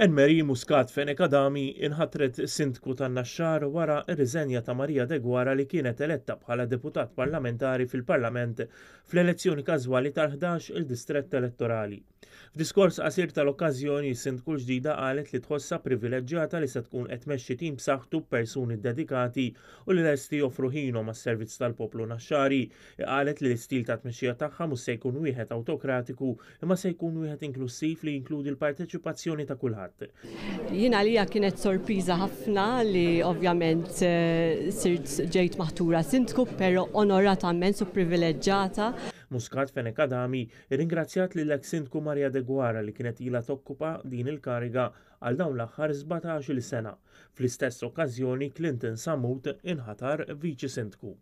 Enmeri Muscat Fenekadami inħatret sindku tan naxxar wara riżenja ta' Marija Degwara li kienet eletta bħala deputat parlamentari fil-Parlament fl-elezzjoni każwali tal-11 il-distrett elettorali. F'diskors qasir tal-okkażjoni sindku ġdida qalet li tħossa privileġġjata li se tkun qed tmexxi tim b'saħħtu persuni dedikati u li lesti joffru ħinhom għas-servizz tal-poplu naxxari. Qalet li l-istil ta' tmexxija tagħha mhux se jkun wieħed awtokratiku imma se jkun wieħed inklusiv li jinkludi l-parteċipazzjoni ta' kulħadd fil Jina li kienet sorpriża ħafna li ovvjament eh, sirt ġejt maħtura sindku, pero onoratament su privileġġata. Muscat Fenek Adami ringrazzjat li l-ek sindku De Gwara li kienet ila tokkupa din il-kariga għal dawn l-aħħar 17 sena. Fl-istess okkażjoni Clinton Samut inħatar viċi sindku.